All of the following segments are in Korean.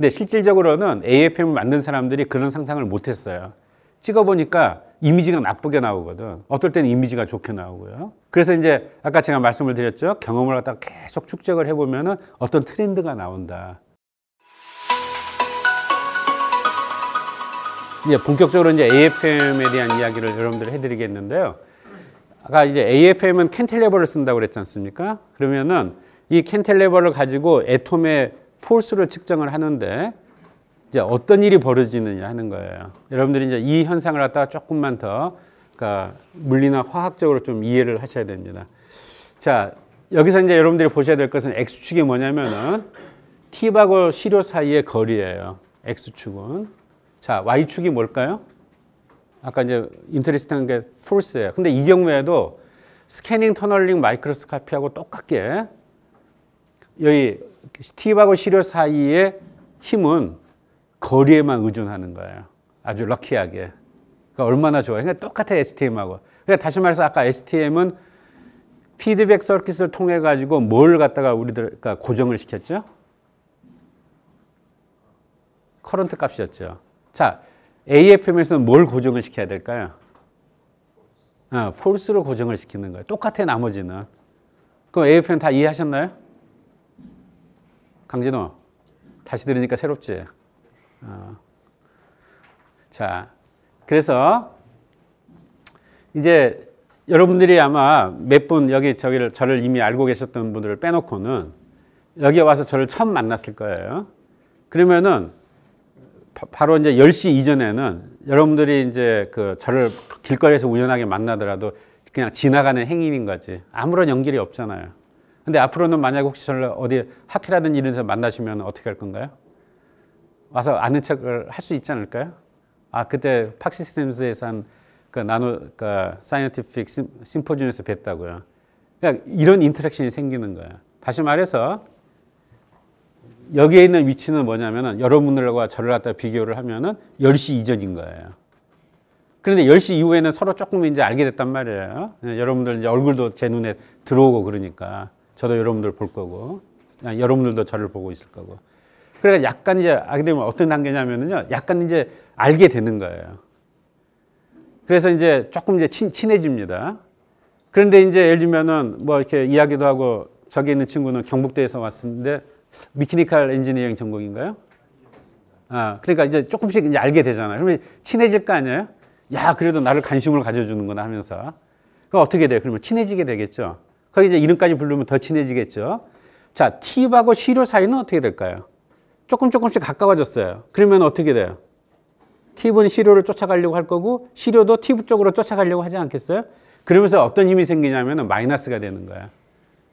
근데 실질적으로는 AFM을 만든 사람들이 그런 상상을 못했어요. 찍어보니까 이미지가 나쁘게 나오거든. 어떨 때는 이미지가 좋게 나오고요. 그래서 이제 아까 제가 말씀을 드렸죠. 경험을 갖다가 계속 축적을 해보면 어떤 트렌드가 나온다. 이제 본격적으로 이제 AFM에 대한 이야기를 여러분들 해드리겠는데요. 아까 이제 AFM은 캔텔레버를 쓴다고 그랬지 않습니까? 그러면은 이 캔텔레버를 가지고 애톰의 폴스를 측정을 하는데 이제 어떤 일이 벌어지느냐 하는 거예요. 여러분들이 이제 이 현상을 갖다가 조금만 더 그러니까 물리나 화학적으로 좀 이해를 하셔야 됩니다. 자, 여기서 이제 여러분들이 보셔야 될 것은 x축이 뭐냐면은 팁하고 시료 사이의 거리예요. x축은 자, y축이 뭘까요? 아까 이제 인터리스트한 게 f o 예요 근데 이 경우에도 스캐닝 터널링 마이크로스카피하고 똑같게 여기 스티브하고 시료 사이의 힘은 거리에만 의존하는 거예요. 아주 럭키하게. 그러니까 얼마나 좋아요. 그러니까 똑같아 STM하고. 그러니까 다시 말해서 아까 STM은 피드백 서킷을 통해 가지고 뭘 갖다가 우리들 그러니까 고정을 시켰죠? 커런트 값이었죠. 자, AFM에서는 뭘 고정을 시켜야 될까요? 아, 폴스로 고정을 시키는 거예요. 똑같아 나머지는. 그럼 AFM 다 이해하셨나요? 강진호, 다시 들으니까 새롭지. 어. 자, 그래서 이제 여러분들이 아마 몇 분 여기 저기를 저를 이미 알고 계셨던 분들을 빼놓고는 여기 와서 저를 처음 만났을 거예요. 그러면은 바, 로 이제 10시 이전에는 여러분들이 이제 그 저를 길거리에서 우연하게 만나더라도 그냥 지나가는 행인인 거지. 아무런 연결이 없잖아요. 근데 앞으로는 만약 혹시 저를 어디 학회라든 지 이런 데서 만나시면 어떻게 할 건가요? 와서 아는 척을 할 수 있지 않을까요? 아, 그때 팍시스템스에서 한 그 나노, 그 사이언티픽 심포지움에서 뵀다고요. 그러 이런 인터랙션이 생기는 거예요. 다시 말해서 여기에 있는 위치는 뭐냐면은 여러분들과 저를 갖다 비교를 하면은 10시 이전인 거예요. 그런데 10시 이후에는 서로 조금 이제 알게 됐단 말이에요. 예, 여러분들 이제 얼굴도 제 눈에 들어오고 그러니까. 저도 여러분들 볼 거고 아, 여러분들도 저를 보고 있을 거고 그러니까 약간 이제 알게 아, 되면 뭐 어떤 단계냐면요 약간 이제 알게 되는 거예요 그래서 이제 조금 이제 친, 친해집니다 그런데 이제 예를 들면은 뭐 이렇게 이야기도 하고 저기 있는 친구는 경북대에서 왔는데 미키니컬 엔지니어링 전공인가요? 아, 그러니까 이제 조금씩 이제 알게 되잖아요. 그러면 친해질 거 아니에요? 야, 그래도 나를 관심을 가져주는구나 하면서. 그럼 어떻게 돼요? 그러면 친해지게 되겠죠? 거기 이제 이름까지 부르면 더 친해지겠죠. 자, 팁하고 시료 사이는 어떻게 될까요? 조금 조금씩 가까워졌어요. 그러면 어떻게 돼요? 팁은 시료를 쫓아가려고 할 거고 시료도 팁 쪽으로 쫓아가려고 하지 않겠어요? 그러면서 어떤 힘이 생기냐면 마이너스가 되는 거야.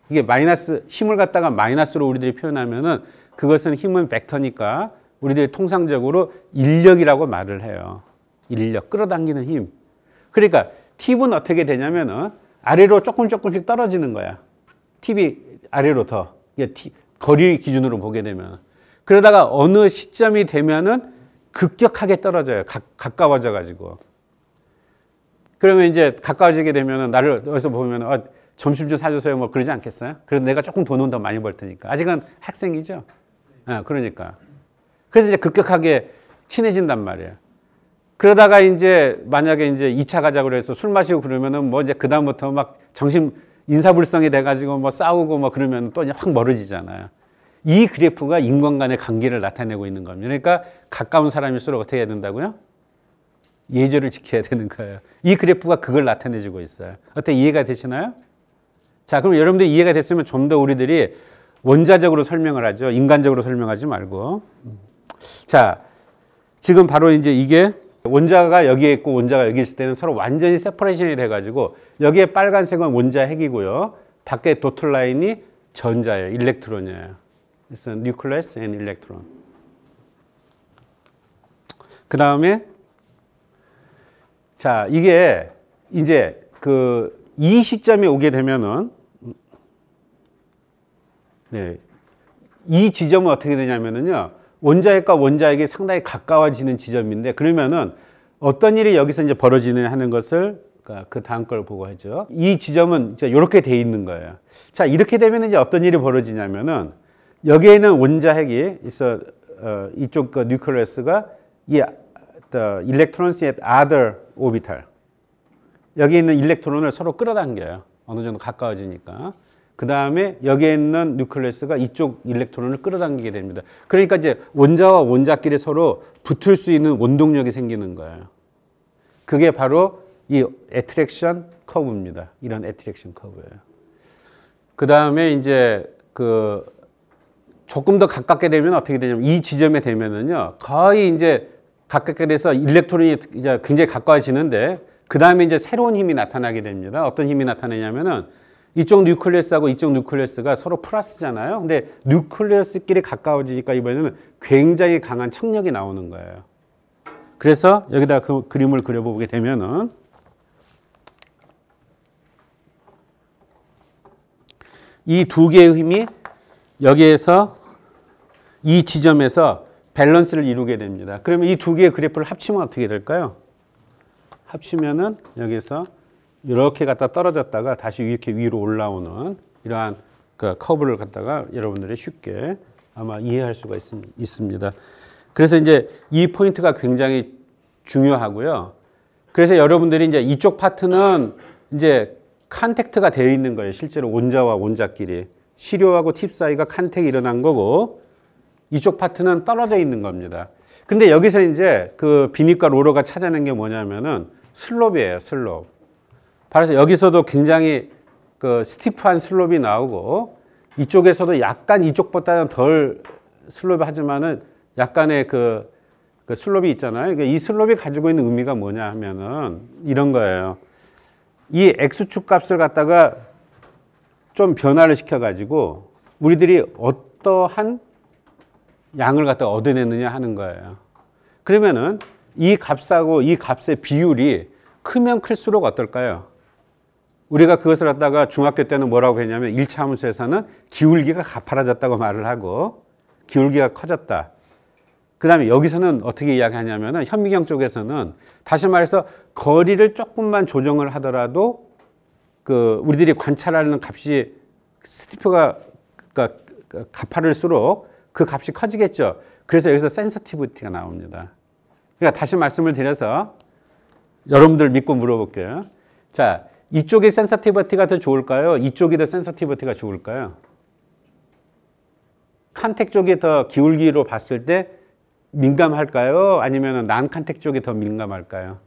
이게 마이너스 힘을 갖다가 마이너스로 우리들이 표현하면은 그것은 힘은 벡터니까 우리들이 통상적으로 인력이라고 말을 해요. 인력 끌어당기는 힘. 그러니까 팁은 어떻게 되냐면은 아래로 조금 조금씩 떨어지는 거야. 팁이 아래로 더. 거리 기준으로 보게 되면. 그러다가 어느 시점이 되면은 급격하게 떨어져요. 가, 가까워져 가지고. 그러면 이제 가까워지게 되면은 나를 어디서 보면 아, 어, 점심 좀 사주세요 뭐 그러지 않겠어요? 그래서 내가 조금 돈은 더 많이 벌 테니까 아직은 학생이죠. 아, 그러니까 그래서 이제 급격하게 친해진단 말이에요. 그러다가 이제 만약에 이제 2차 가자고 그래서 술 마시고 그러면은 뭐 이제 그다음부터 막 정신 인사불성이 돼가지고 뭐 싸우고 뭐 그러면 또확 멀어지잖아요. 이 그래프가 인간 간의 관계를 나타내고 있는 겁니다. 그러니까 가까운 사람일수록 어떻게 해야 된다고요? 예절을 지켜야 되는 거예요. 이 그래프가 그걸 나타내주고 있어요. 어떻게 이해가 되시나요? 자, 그럼 여러분들 이해가 됐으면 좀 더 우리들이 원자적으로 설명을 하죠. 인간적으로 설명하지 말고. 자, 지금 바로 이제 이게 원자가 여기에 있고 원자가 여기 있을 때는 서로 완전히 세퍼레이션이 돼가지고 여기에 빨간색은 원자 핵이고요. 밖에 도트 라인이 전자예요. 일렉트론이에요. 그래서 nucleus a n 그 다음에 자 이게 이제 그 이 시점에 오게 되면은 네. 이 지점은 어떻게 되냐면은요. 원자핵과 원자핵이 상당히 가까워지는 지점인데 그러면은 어떤 일이 여기서 이제 벌어지느냐 하는 것을 그러니까 그 다음 걸 보고 하죠. 이 지점은 이렇게돼 있는 거예요. 자 이렇게 되면 이제 어떤 일이 벌어지냐면은 여기에는 원자핵이 있어 어, 이쪽 그 뉴클레스가 이 the 어, electrons at other orbital 여기 있는 일렉트론을 서로 끌어당겨요. 어느 정도 가까워지니까. 그 다음에 여기에 있는 뉴클레스가 이쪽 일렉트론을 끌어당기게 됩니다. 그러니까 이제 원자와 원자끼리 서로 붙을 수 있는 원동력이 생기는 거예요. 그게 바로 이 애트랙션 커브입니다. 이런 애트랙션 커브예요. 그 다음에 이제 그 조금 더 가깝게 되면 어떻게 되냐면 이 지점에 되면은요 거의 이제 가깝게 돼서 일렉트론이 이제 굉장히 가까워지는데 그 다음에 이제 새로운 힘이 나타나게 됩니다. 어떤 힘이 나타나냐면은 이쪽 뉴클리어스하고 이쪽 뉴클리어스가 서로 플러스잖아요. 근데 뉴클리어스끼리 가까워지니까 이번에는 굉장히 강한 청력이 나오는 거예요. 그래서 여기다 그 그림을 그려보게 되면은 이 두 개의 힘이 여기에서 이 지점에서 밸런스를 이루게 됩니다. 그러면 이 두 개의 그래프를 합치면 어떻게 될까요? 합치면은 여기서 이렇게 갖다 떨어졌다가 다시 이렇게 위로 올라오는 이러한 그 커브를 갖다가 여러분들이 쉽게 아마 이해할 수가 있습니다. 그래서 이제 이 포인트가 굉장히 중요하고요. 그래서 여러분들이 이제 이쪽 파트는 이제 컨택트가 되어 있는 거예요. 실제로 원자와 원자끼리. 시료하고 팁 사이가 컨택이 일어난 거고 이쪽 파트는 떨어져 있는 겁니다. 근데 여기서 이제 그 비닉과 로러가 찾아낸 게 뭐냐면은 슬롭이에요, 슬롭. 그래서 여기서도 굉장히 그 스티프한 슬롭이 나오고 이쪽에서도 약간 이쪽보다는 덜 슬롭 하지만은 약간의 그, 그 슬롭이 있잖아요. 그러니까 이 슬롭이 가지고 있는 의미가 뭐냐 하면은 이런 거예요. 이 x축 값을 갖다가 좀 변화를 시켜가지고 우리들이 어떠한 양을 갖다 가얻어냈느냐 하는 거예요. 그러면은 이 값하고 이 값의 비율이 크면 클수록 어떨까요? 우리가 그것을 갖다가 중학교 때는 뭐라고 했냐면 1차 함수에서는 기울기가 가파라졌다고 말을 하고 기울기가 커졌다. 그 다음에 여기서는 어떻게 이야기하냐면 현미경 쪽에서는 다시 말해서 거리를 조금만 조정을 하더라도 그 우리들이 관찰하는 값이 스티프가 그러니까 그 가파를수록 그 값이 커지겠죠. 그래서 여기서 센서티브티가 나옵니다. 그러니까 다시 말씀을 드려서 여러분들 믿고 물어볼게요. 자, 이쪽이 센서티버티가더 좋을까요? 이쪽이 더 센서티비티가 좋을까요? 칸텍 쪽이 더 기울기로 봤을 때 민감할까요? 아니면 난칸텍 쪽이 더 민감할까요?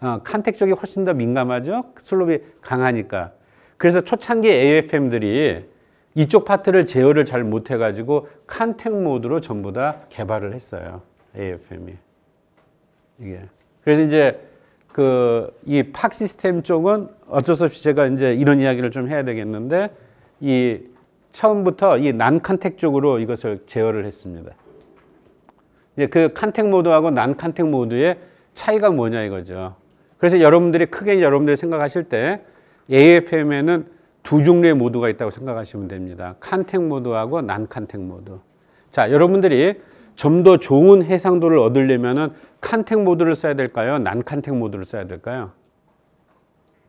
어, 칸텍 쪽이 훨씬 더 민감하죠? 슬롭이 강하니까. 그래서 초창기 AFM들이 이쪽 파트를 제어를 잘 못해가지고 칸텍 모드로 전부 다 개발을 했어요. AFM이. 이게. 그래서 이제 그이팍 시스템 쪽은 어쩔 수 없이 제가 이제 이런 이야기를 좀 해야 되겠는데 이 처음부터 이 난칸택 쪽으로 이것을 제어를 했습니다. 이제 그 칸택 모드하고 난칸택 모드의 차이가 뭐냐 이거죠. 그래서 여러분들이 크게 여러분들이 생각하실 때 AFM에는 두 종류의 모드가 있다고 생각하시면 됩니다. 칸택 모드하고 난칸택 모드. 자, 여러분들이 좀더 좋은 해상도를 얻으려면 칸텍 모드를 써야 될까요? 난칸텍 모드를 써야 될까요?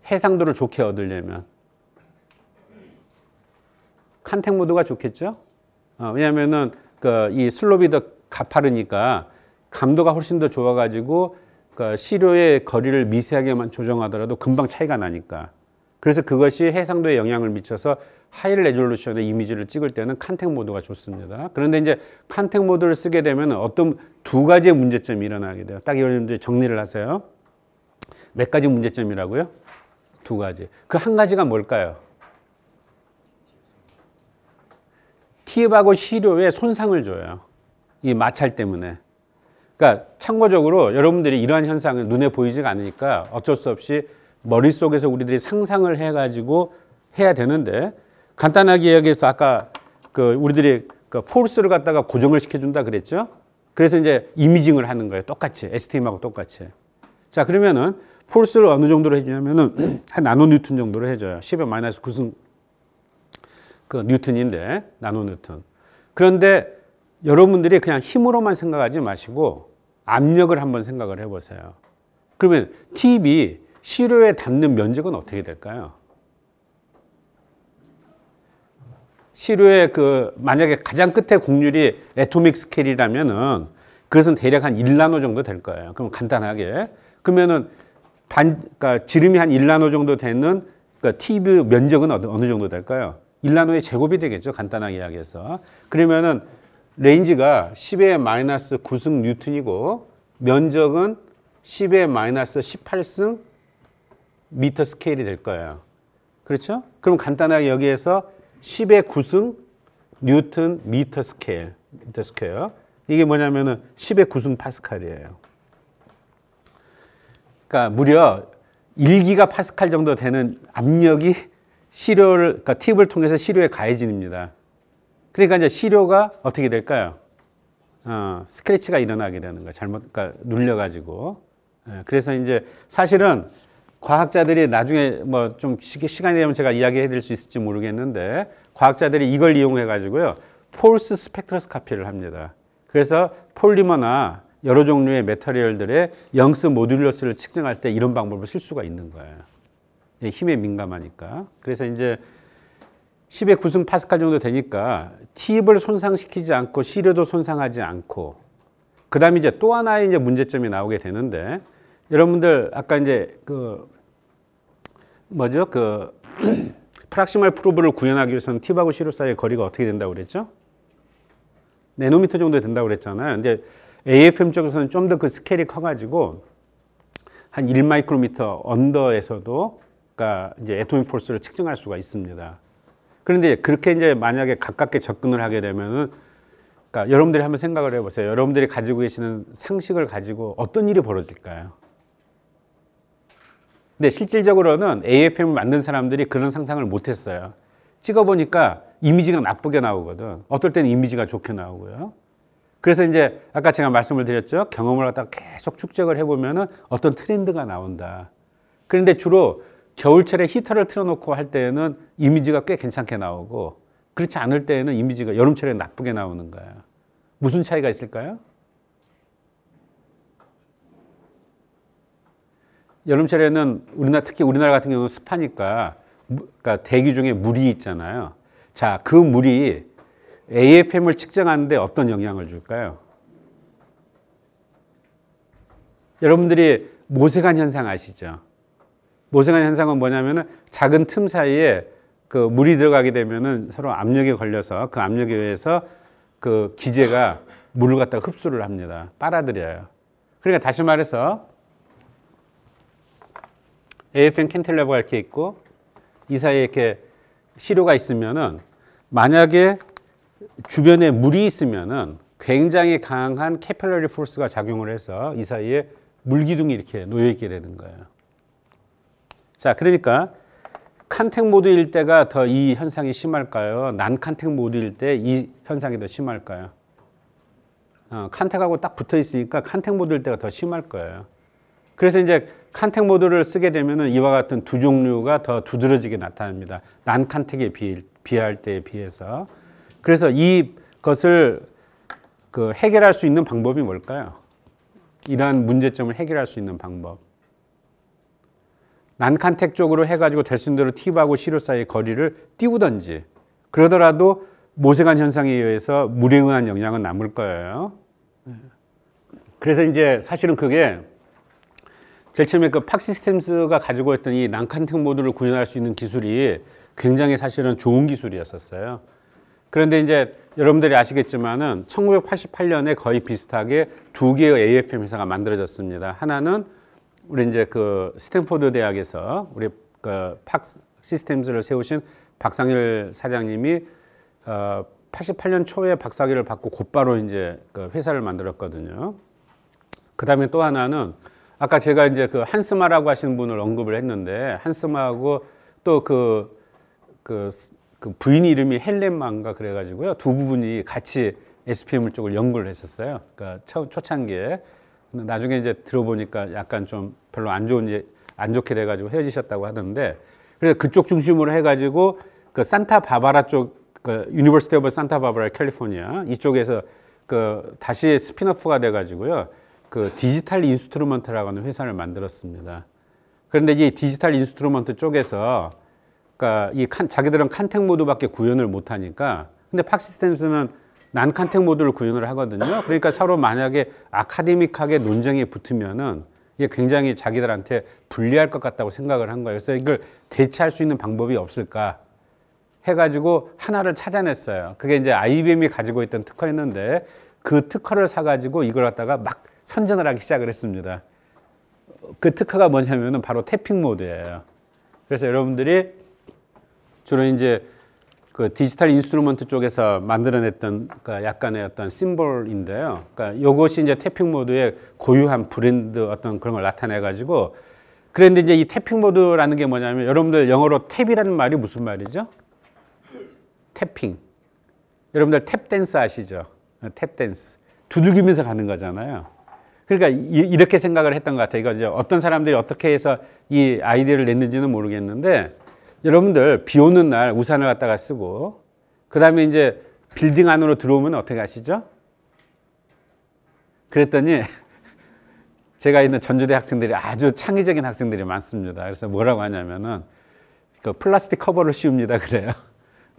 해상도를 좋게 얻으려면 칸텍 모드가 좋겠죠? 어, 왜냐하면그이 슬롭이 더 가파르니까 감도가 훨씬 더 좋아가지고 그 시료의 거리를 미세하게만 조정하더라도 금방 차이가 나니까. 그래서 그것이 해상도에 영향을 미쳐서 하이 레졸루션의 이미지를 찍을 때는 칸텍 모드가 좋습니다. 그런데 이제 칸텍 모드를 쓰게 되면 어떤 두 가지의 문제점이 일어나게 돼요. 딱 여러분들이 정리를 하세요. 몇 가지 문제점이라고요? 두 가지. 그 한 가지가 뭘까요? 티읕하고 시료에 손상을 줘요. 이 마찰 때문에. 그러니까 참고적으로 여러분들이 이러한 현상은 눈에 보이지가 않으니까 어쩔 수 없이 머릿속에서 우리들이 상상을 해가지고 해야 되는데 간단하게 이기해서 아까 그 우리들이 그 폴스를 갖다가 고정을 시켜준다 그랬죠. 그래서 이제 이미징을 하는 거예요. 똑같이 STM하고 똑같이. 자 그러면은 폴스를 어느 정도로 해주냐면은 한 나노 뉴턴 정도로 해줘요. 10의 마이너스 9승 그 뉴턴인데 나노 뉴턴. 그런데 여러분들이 그냥 힘으로만 생각하지 마시고 압력을 한번 생각을 해보세요. 그러면 팁이 시료에 닿는 면적은 어떻게 될까요? 시료의 그 만약에 가장 끝에 곡률이 애토믹 스케일이라면은 그것은 대략 한 1나노 정도 될 거예요. 그럼 간단하게 그러면은 반 그러니까 지름이 한 1나노 정도 되는 그러니까 TV 면적은 어느, 어느 정도 될까요? 1나노의 제곱이 되겠죠. 간단하게 이야기해서. 그러면은 레인지가 10의 마이너스 9승 뉴턴이고 면적은 10의 마이너스 18승 미터 스케일이 될 거예요. 그렇죠? 그럼 간단하게 여기에서 10의 9승 뉴턴 미터 스케일, 미터 스케일. 이게 뭐냐면은 10의 9승 파스칼이에요. 그러니까 무려 1기가 파스칼 정도 되는 압력이 시료를 그러니까 팁을 통해서 시료에 가해집니다. 그러니까 이제 시료가 어떻게 될까요? 어, 스크래치가 일어나게 되는 거예요. 잘못, 그러니까 눌려가지고. 예, 그래서 이제 사실은 과학자들이 나중에 뭐 좀 시간이 되면 제가 이야기해 드릴 수 있을지 모르겠는데 과학자들이 이걸 이용해 가지고요. 폴스 스펙트로스카피를 합니다. 그래서 폴리머나 여러 종류의 메터리얼들의 영스 모듈러스를 측정할 때 이런 방법을 쓸 수가 있는 거예요. 예, 힘에 민감하니까. 그래서 이제 10의 9승 파스칼 정도 되니까 팁을 손상시키지 않고 시료도 손상하지 않고 그다음에 이제 또 하나의 이제 문제점이 나오게 되는데 여러분들 아까 이제 그 뭐죠? 그 프락시말 프로브를 구현하기 위해서는 팁하고 시루 사이의 거리가 어떻게 된다고 그랬죠? 네노미터 정도 된다고 그랬잖아요. 근데 AFM 쪽에서는 좀 더 그 스케일이 커가지고 한 1마이크로미터 언더에서도 그러니까 이제 애토믹 폴스를 측정할 수가 있습니다. 그런데 그렇게 이제 만약에 가깝게 접근을 하게 되면은 그러니까 여러분들이 한번 생각을 해보세요. 여러분들이 가지고 계시는 상식을 가지고 어떤 일이 벌어질까요? 근데 실질적으로는 AFM을 만든 사람들이 그런 상상을 못했어요. 찍어보니까 이미지가 나쁘게 나오거든. 어떨 때는 이미지가 좋게 나오고요. 그래서 이제 아까 제가 말씀을 드렸죠. 경험을 갖다가 계속 축적을 해보면 어떤 트렌드가 나온다. 그런데 주로 겨울철에 히터를 틀어놓고 할 때에는 이미지가 꽤 괜찮게 나오고 그렇지 않을 때에는 이미지가 여름철에 나쁘게 나오는 거야. 무슨 차이가 있을까요? 여름철에는 우리나라 특히 우리나라 같은 경우는 습하니까 그러니까 대기 중에 물이 있잖아요. 자, 그 물이 AFM을 측정하는데 어떤 영향을 줄까요? 여러분들이 모세관 현상 아시죠? 모세관 현상은 뭐냐면은 작은 틈 사이에 그 물이 들어가게 되면은 서로 압력에 걸려서 그 압력에 의해서 그 기제가 물을 갖다가 흡수를 합니다. 빨아들여요. 그러니까 다시 말해서 AFN 캔틸레버가 이렇게 있고 이 사이에 이렇게 시료가 있으면은 만약에 주변에 물이 있으면은 굉장히 강한 캐필러리 포스가 작용을 해서 이 사이에 물기둥이 이렇게 놓여 있게 되는 거예요. 자, 그러니까 칸택 모드일 때가 더 이 현상이 심할까요? 난 칸택 모드일 때 이 현상이 더 심할까요? 어, 칸택하고 딱 붙어 있으니까 칸택 모드일 때가 더 심할 거예요. 그래서 이제 칸택 모드를 쓰게 되면은 이와 같은 두 종류가 더 두드러지게 나타납니다. 난 칸택에 비할 때에 비해서. 그래서 이것을 그 해결할 수 있는 방법이 뭘까요? 이러한 문제점을 해결할 수 있는 방법. 난칸택 쪽으로 해가지고 될수 있는 대로 팁하고 시료 사이의 거리를 띄우든지 그러더라도 모세관 현상에 의해서 무량한 영향은 남을 거예요. 그래서 이제 사실은 그게 제일 처음에 그 팍시스템스가 가지고 있던 이 난칸택 모드를 구현할 수 있는 기술이 굉장히 사실은 좋은 기술이었었어요. 그런데 이제 여러분들이 아시겠지만은 1988년에 거의 비슷하게 두 개의 AFM 회사가 만들어졌습니다. 하나는 우리 이제 그 스탠포드 대학에서 우리 그 팍시스템스를 세우신 박상일 사장님이 어 88년 초에 박사기를 받고 곧바로 이제 그 회사를 만들었거든요. 그 다음에 또 하나는 아까 제가 이제 그 한스마라고 하시는 분을 언급을 했는데 한스마하고 또 그 그, 그, 그 부인 이름이 헬렌만가 그래가지고요 두 부분이 같이 SPM 쪽을 연구를 했었어요. 그러니까 초창기에 근데 나중에 이제 들어보니까 약간 좀 별로 안 좋은 예, 안 좋게 돼가지고 헤어지셨다고 하던데 그래서 그쪽 중심으로 해가지고 그 산타 바바라 쪽그 유니버시티 오브 산타 바바라 캘리포니아 이쪽에서 그 다시 스피너프가 돼가지고요 그 디지털 인스트루먼트라고 하는 회사를 만들었습니다. 그런데 이 디지털 인스트루먼트 쪽에서 그러니까 이 칸, 자기들은 칸텍 모드밖에 구현을 못 하니까 근데 팍시스템스는 난 칸텍 모드를 구현을 하거든요. 그러니까 서로 만약에 아카데믹하게 논쟁이 붙으면은 이게 굉장히 자기들한테 불리할 것 같다고 생각을 한 거예요. 그래서 이걸 대체할 수 있는 방법이 없을까 해가지고 하나를 찾아냈어요. 그게 이제 IBM이 가지고 있던 특허였는데 그 특허를 사가지고 이걸 갖다가 막 선전을 하기 시작을 했습니다. 그 특허가 뭐냐면은 바로 태핑 모드예요. 그래서 여러분들이 주로 이제 그 디지털 인스트루먼트 쪽에서 만들어냈던 그 약간의 어떤 심볼인데요. 그러니까 이것이 이제 태핑 모드의 고유한 브랜드 어떤 그런 걸 나타내가지고 그런데 이제 이 태핑 모드라는 게 뭐냐면 여러분들 영어로 탭이라는 말이 무슨 말이죠? 태핑. 여러분들 탭 댄스 아시죠? 탭 댄스. 두들기면서 가는 거잖아요. 그러니까 이렇게 생각을 했던 것 같아요. 이거 어떤 사람들이 어떻게 해서 이 아이디어를 냈는지는 모르겠는데 여러분들 비 오는 날 우산을 갖다가 쓰고 그다음에 이제 빌딩 안으로 들어오면 어떻게 하시죠? 그랬더니 제가 있는 전주대 학생들이 아주 창의적인 학생들이 많습니다. 그래서 뭐라고 하냐면은 그 플라스틱 커버를 씌웁니다. 그래요.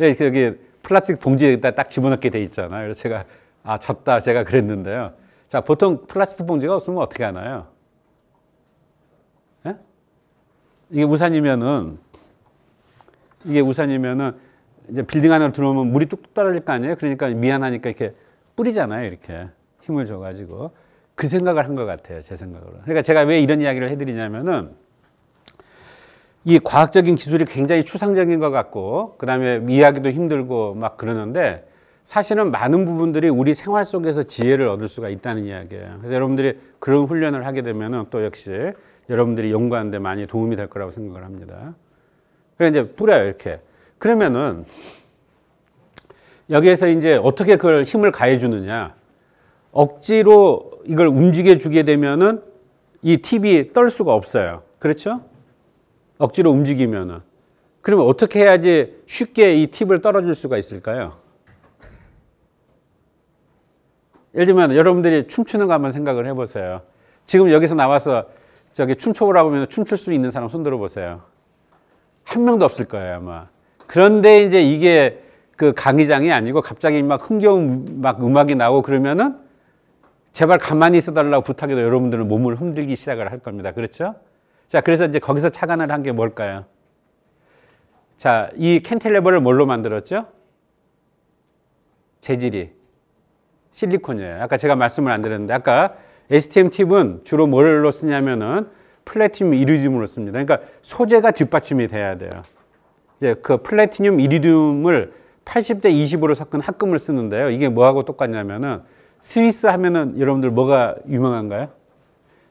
여기 네, 플라스틱 봉지에딱 집어넣게 돼 있잖아요. 그래서 제가 아 졌다 제가 그랬는데요. 자, 보통 플라스틱 봉지가 없으면 어떻게 하나요? 예? 이게 우산이면은 이게 우산이면은 이제 빌딩 안으로 들어오면 물이 뚝뚝 떨어질 거 아니에요? 그러니까 미안하니까 이렇게 뿌리잖아요. 이렇게 힘을 줘가지고 그 생각을 한 것 같아요. 제 생각으로. 그러니까 제가 왜 이런 이야기를 해드리냐면은 이 과학적인 기술이 굉장히 추상적인 것 같고 그 다음에 이해하기도 힘들고 막 그러는데 사실은 많은 부분들이 우리 생활 속에서 지혜를 얻을 수가 있다는 이야기예요. 그래서 여러분들이 그런 훈련을 하게 되면 또 역시 여러분들이 연구하는데 많이 도움이 될 거라고 생각을 합니다. 그래 이제 뿌려요 이렇게. 그러면은 여기에서 이제 어떻게 그걸 힘을 가해주느냐. 억지로 이걸 움직여 주게 되면은 이 팁이 떨 수가 없어요. 그렇죠? 억지로 움직이면은. 그러면 어떻게 해야지 쉽게 이 팁을 떨어줄 수가 있을까요? 예를 들면 여러분들이 춤추는 거 한번 생각을 해보세요. 지금 여기서 나와서 저기 춤춰오라고 하면 춤출 수 있는 사람 손들어 보세요. 한 명도 없을 거예요, 아마. 그런데 이제 이게 그 강의장이 아니고 갑자기 막 흥겨운 막 음악이 나오고 그러면은 제발 가만히 있어달라고 부탁해도 여러분들은 몸을 흔들기 시작을 할 겁니다. 그렇죠? 자, 그래서 이제 거기서 착안을 한 게 뭘까요? 자, 이 캔텔레버를 뭘로 만들었죠? 재질이. 실리콘이에요. 아까 제가 말씀을 안 드렸는데 아까 STM 팁은 주로 뭘로 쓰냐면은 플래티늄 이리듐으로 씁니다. 그러니까 소재가 뒷받침이 돼야 돼요. 이제 그 플래티늄 이리듐을 80대 20으로 섞은 합금을 쓰는데요. 이게 뭐하고 똑같냐면은 스위스 하면은 여러분들 뭐가 유명한가요?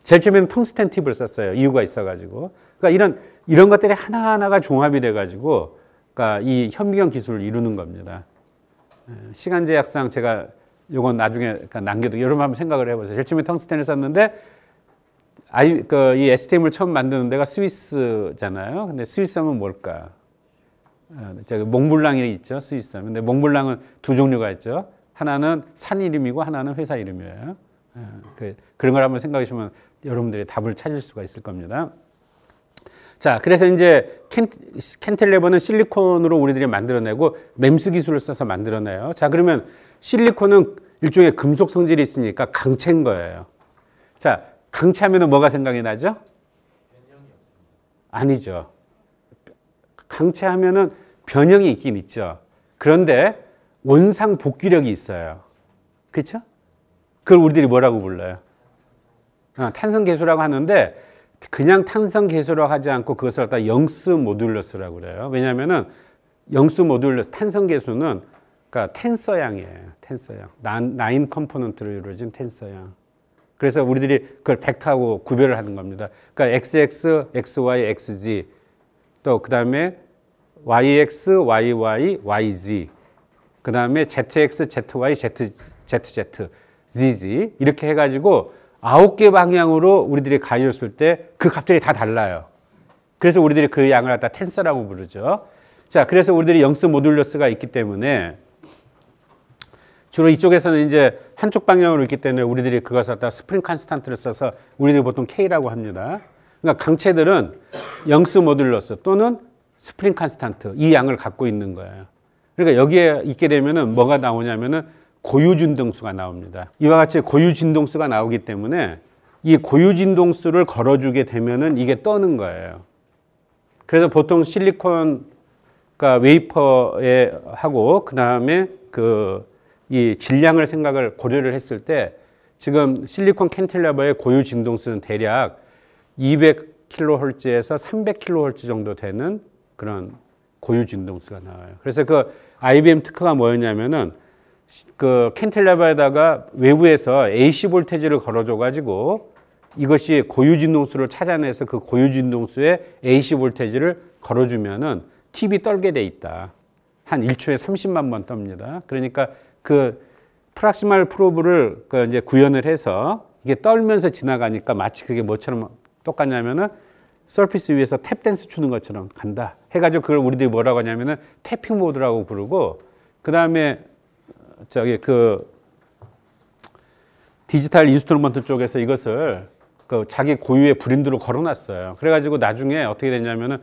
제일 처음에는 텅스텐 팁을 썼어요. 이유가 있어가지고. 그러니까 이런 이런 것들이 하나하나가 종합이 돼가지고, 그러니까 이 현미경 기술을 이루는 겁니다. 예, 시간 제약상 제가 이건 나중에 그러니까 남겨도 여러분 한번 생각을 해보세요. 제일 처음에 텅스텐을 썼는데 아이 그이 STM을 처음 만드는 데가 스위스잖아요. 근데 스위스 하면 뭘까? 제가 아, 몽블랑이 있죠. 스위스 하면. 근데 몽블랑은 두 종류가 있죠. 하나는 산 이름이고 하나는 회사 이름이에요. 아, 그, 그런 걸 한번 생각해 시면 여러분들이 답을 찾을 수가 있을 겁니다. 자, 그래서 이제 캔, 텔레버는 실리콘으로 우리들이 만들어내고 멤스 기술을 써서 만들어내요. 자, 그러면 실리콘은 일종의 금속 성질이 있으니까 강체인 거예요. 자, 강체하면 뭐가 생각이 나죠? 아니죠. 강체하면 변형이 있긴 있죠. 그런데 원상 복귀력이 있어요. 그렇 그걸 우리들이 뭐라고 불러요? 어, 탄성 개수라고 하는데 그냥 탄성 개수라고 하지 않고 그것을 영수 모듈러스라고 그래요. 왜냐하면 영수 모듈러스 탄성 개수는 그러니까 텐서양이에요. 텐서양. 나인 컴포넌트로 이루어진 텐서양. 그래서 우리들이 그걸 벡터하고 구별을 하는 겁니다. 그러니까 xx, xy, x z 또 그다음에 yx, yy, y z 그다음에 zx, zy, z, zz, z z 이렇게 해 가지고 아홉 개 방향으로 우리들이 가열을때 그 값들이 다 달라요. 그래서 우리들이 그 양을 갖다 텐서라고 부르죠. 자, 그래서 우리들이 영스 모듈러스가 있기 때문에 주로 이쪽에서는 이제 한쪽 방향으로 있기 때문에 우리들이 그것을 갖다 스프링 컨스탄트를 써서 우리들이 보통 K라고 합니다. 그러니까 강체들은 영수 모듈러스 또는 스프링 컨스탄트 이 양을 갖고 있는 거예요. 그러니까 여기에 있게 되면은 뭐가 나오냐면은 고유 진동수가 나옵니다. 이와 같이 고유 진동수가 나오기 때문에 이 고유 진동수를 걸어주게 되면은 이게 떠는 거예요. 그래서 보통 실리콘 그러니까 웨이퍼에 하고 그다음에 그이 질량을 생각을 고려를 했을 때 지금 실리콘 캔틸러버의 고유 진동수는 대략 200kHz에서 300kHz 정도 되는 그런 고유 진동수가 나와요. 그래서 그 IBM 특허가 뭐였냐면은 그 캔틸러버에다가 외부에서 AC 볼테지를 걸어줘 가지고 이것이 고유 진동수를 찾아내서 그 고유 진동수에 AC 볼테지를 걸어주면은 팁이 떨게 돼 있다. 한 1초에 30만 번 떱니다. 그러니까 그 프락시말 프로브를 그 이제 구현을 해서 이게 떨면서 지나가니까 마치 그게 뭐처럼 똑같냐면은 서피스 위에서 탭 댄스 추는 것처럼 간다. 해가지고 그걸 우리들이 뭐라고 하냐면은 태핑 모드라고 부르고 그 다음에 저기 그 디지털 인스트루먼트 쪽에서 이것을 그 자기 고유의 브랜드로 걸어놨어요. 그래가지고 나중에 어떻게 됐냐면은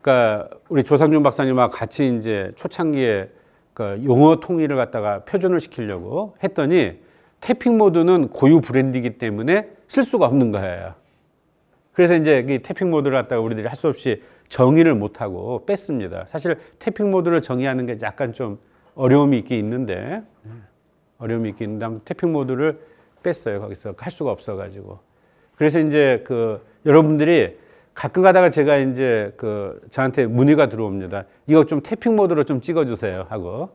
그러니까 우리 조상준 박사님하고 같이 이제 초창기에 그 용어 통일을 갖다가 표준을 시키려고 했더니 태핑 모드는 고유 브랜드이기 때문에 쓸 수가 없는 거예요. 그래서 이제 이 태핑 모드를 갖다가 우리들이 할 수 없이 정의를 못하고 뺐습니다. 사실 태핑 모드를 정의하는 게 약간 좀 어려움이 있긴 있는데 어려움이 있긴 있는데 태핑 모드를 뺐어요. 거기서 할 수가 없어가지고. 그래서 이제 그 여러분들이 가끔 가다가 제가 이제 그 저한테 문의가 들어옵니다. 이거 좀 태핑 모드로 좀 찍어주세요 하고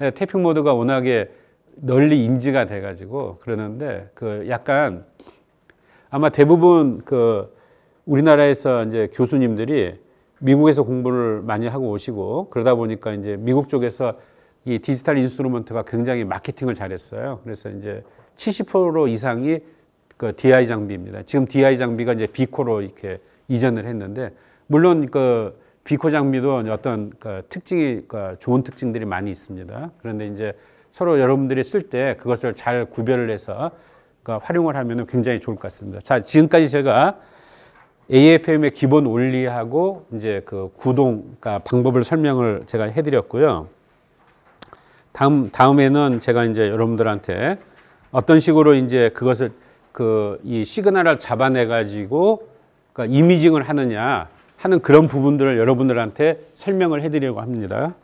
예, 태핑 모드가 워낙에 널리 인지가 돼가지고 그러는데 그 약간 아마 대부분 그 우리나라에서 이제 교수님들이 미국에서 공부를 많이 하고 오시고 그러다 보니까 이제 미국 쪽에서 이 디지털 인스트루먼트가 굉장히 마케팅을 잘했어요. 그래서 이제 70% 이상이 그 DI 장비입니다. 지금 DI 장비가 이제 비코로 이렇게 이전을 했는데 물론 그 비코 장미도 어떤 그 특징이 그 좋은 특징들이 많이 있습니다. 그런데 이제 서로 여러분들이 쓸 때 그것을 잘 구별을 해서 그 활용을 하면 굉장히 좋을 것 같습니다. 자, 지금까지 제가 AFM의 기본 원리하고 이제 그 구동 그러니까 방법을 설명을 제가 해드렸고요. 다음 다음에는 제가 이제 여러분들한테 어떤 식으로 이제 그것을 그 이 시그널을 잡아내 가지고 그러니까 이미징을 하느냐 하는 그런 부분들을 여러분들한테 설명을 해드리려고 합니다.